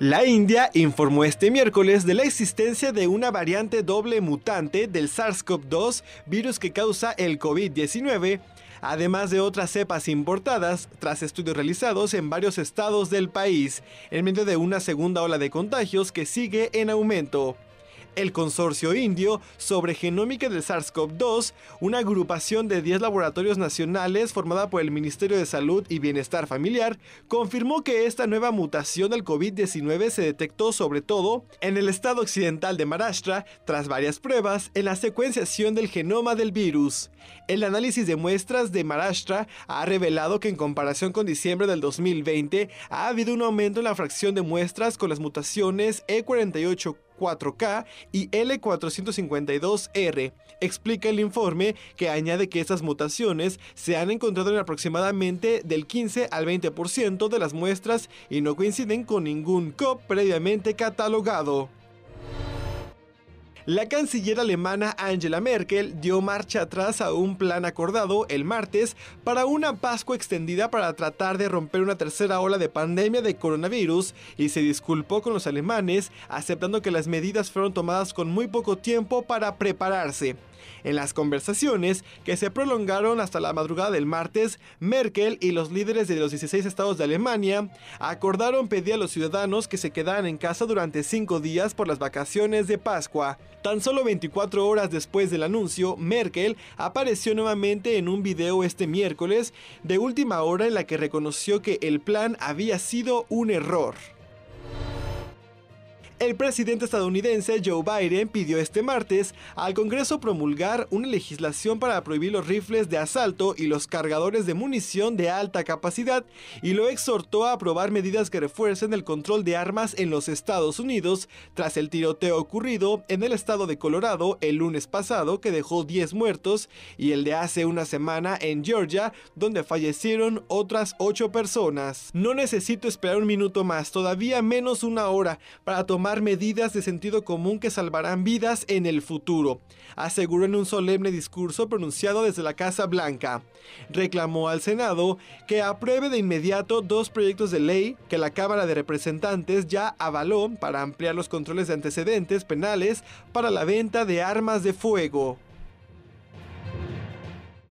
La India informó este miércoles de la existencia de una variante doble mutante del SARS-CoV-2, virus que causa el COVID-19, además de otras cepas importadas tras estudios realizados en varios estados del país, en medio de una segunda ola de contagios que sigue en aumento el Consorcio Indio sobre Genómica del SARS-CoV-2, una agrupación de 10 laboratorios nacionales formada por el Ministerio de Salud y Bienestar Familiar, confirmó que esta nueva mutación del COVID-19 se detectó sobre todo en el estado occidental de Maharashtra tras varias pruebas en la secuenciación del genoma del virus. El análisis de muestras de Maharashtra ha revelado que en comparación con diciembre del 2020 ha habido un aumento en la fracción de muestras con las mutaciones E48 4K y L452R. Explica el informe que añade que estas mutaciones se han encontrado en aproximadamente del 15 al 20% de las muestras y no coinciden con ningún COP previamente catalogado. La canciller alemana Angela Merkel dio marcha atrás a un plan acordado el martes para una Pascua extendida para tratar de romper una tercera ola de pandemia de coronavirus y se disculpó con los alemanes, aceptando que las medidas fueron tomadas con muy poco tiempo para prepararse. En las conversaciones, que se prolongaron hasta la madrugada del martes, Merkel y los líderes de los 16 estados de Alemania acordaron pedir a los ciudadanos que se quedaran en casa durante cinco días por las vacaciones de Pascua. Tan solo 24 horas después del anuncio, Merkel apareció nuevamente en un video este miércoles de última hora en la que reconoció que el plan había sido un error. El presidente estadounidense Joe Biden pidió este martes al Congreso promulgar una legislación para prohibir los rifles de asalto y los cargadores de munición de alta capacidad y lo exhortó a aprobar medidas que refuercen el control de armas en los Estados Unidos tras el tiroteo ocurrido en el estado de Colorado el lunes pasado que dejó 10 muertos y el de hace una semana en Georgia donde fallecieron otras 8 personas. No necesito esperar un minuto más, todavía menos una hora para tomar medidas de sentido común que salvarán vidas en el futuro, aseguró en un solemne discurso pronunciado desde la Casa Blanca. Reclamó al Senado que apruebe de inmediato dos proyectos de ley que la Cámara de Representantes ya avaló para ampliar los controles de antecedentes penales para la venta de armas de fuego.